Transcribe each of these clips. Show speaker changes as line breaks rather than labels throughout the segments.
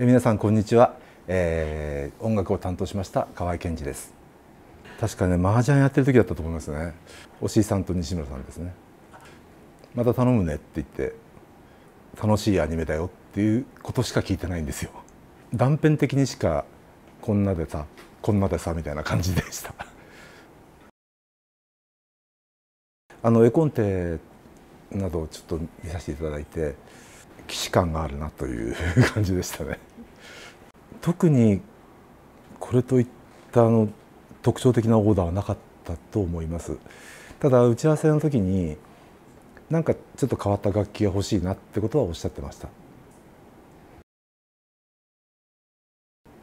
皆さんこんにちは、えー、音楽を担当しました河合健二です確かね麻雀やってる時だったと思いますねおし井さんと西村さんですねまた頼むねって言って楽しいアニメだよっていうことしか聞いてないんですよ断片的にしかこんなでさこんなでさみたいな感じでしたあの絵コンテなどをちょっと見させていただいて既視感があるなという感じでしたね。特にこれといったの特徴的なオーダーはなかったと思います。ただ打ち合わせの時になんかちょっと変わった楽器が欲しいなってことはおっしゃってました。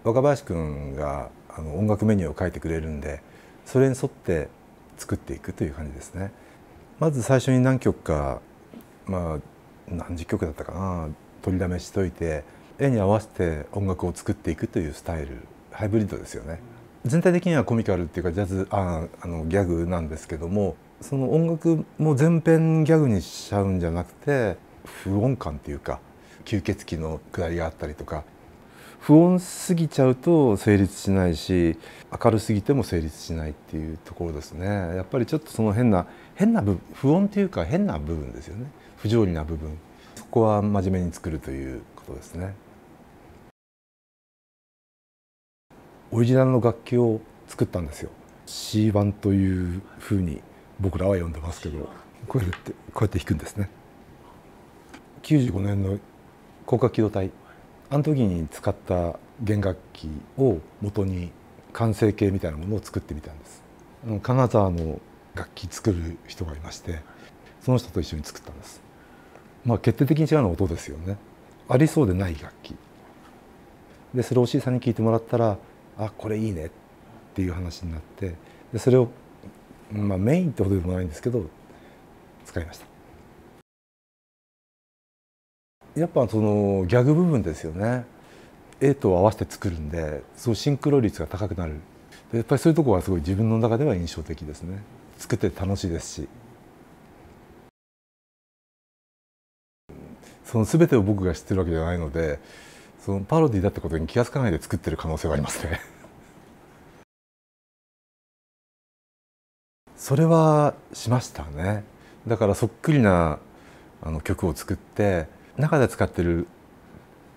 若林君があの音楽メニューを書いてくれるんでそれに沿って作っていくという感じですね。まず最初に何曲か、まあ、何十曲だったかな取りだめしといて絵に合わせて音楽を作っていくというスタイルハイブリッドですよね。全体的にはコミカルっていうかジャズああのギャグなんですけどもその音楽も全編ギャグにしちゃうんじゃなくて不穏感っていうか吸血鬼のくだりがあったりとか不穏すぎちゃうと成立しないし明るすぎても成立しないっていうところですねやっぱりちょっとその変な変な部不穏というか変な部分ですよね不条理な部分そこは真面目に作るということですねオリジナルの楽器を作ったんですよ C 版というふうに僕らは呼んでますけどこうやってこうやって弾くんですね95年の高架機動隊あの時に使った弦楽器を元に完成形みたいなものを作ってみたんです金沢の楽器作る人がいましてその人と一緒に作ったんですまあ決定的に違うのは音ですよねありそうでない楽器でそれをおしいさんに聞いてもらったらあこれいいねっていう話になってでそれを、まあ、メインってほどでもないんですけど使いましたやっぱそのギャグ部分ですよね絵と合わせて作るんでそのシンクロ率が高くなるやっぱりそういうとこはすごい自分の中では印象的ですね作って楽しいですしその全てを僕が知ってるわけじゃないのでそのパロディだってことに気が付かないで作ってる可能性はありますね それはしましたねだからそっくりなあの曲を作って中で使ってる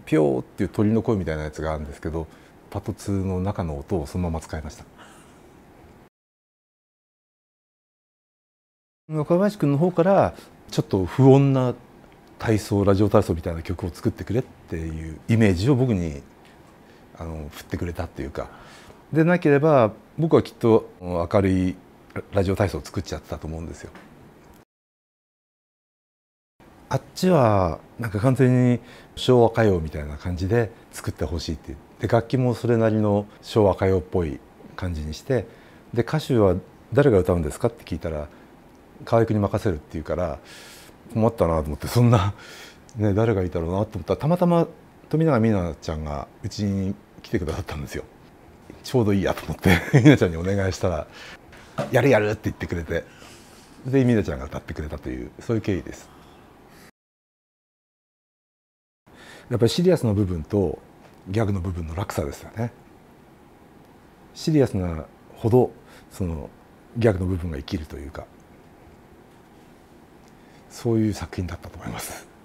ピョーっていう鳥の声みたいなやつがあるんですけどパトーの中の音をそのまま使いました若林君の方からちょっと不穏な体操ラジオ体操みたいな曲を作ってくれっていうイメージを僕にあの振ってくれたっていうかでなければ僕はきっと明るいラジオ体操を作っちゃってたと思うんですよ。あっちはなんか完全に昭和歌謡みたいな感じで作ってほしいってで楽器もそれなりの昭和歌謡っぽい感じにしてで歌手は誰が歌うんですかって聞いたら河合君に任せるって言うから困ったなと思ってそんな ね、誰がいたろうなと思ったらたまたま富永美奈ちゃんがうちに来てくださったんですよ。ちょうどいいやと思って 美奈ちゃんにお願いしたら「やるやる!」って言ってくれてで美奈ちゃんが歌ってくれたというそういう経緯です。やっぱりシリアスの部分とギャグの部分の落差ですよねシリアスなほどそのギャグの部分が生きるというかそういう作品だったと思います。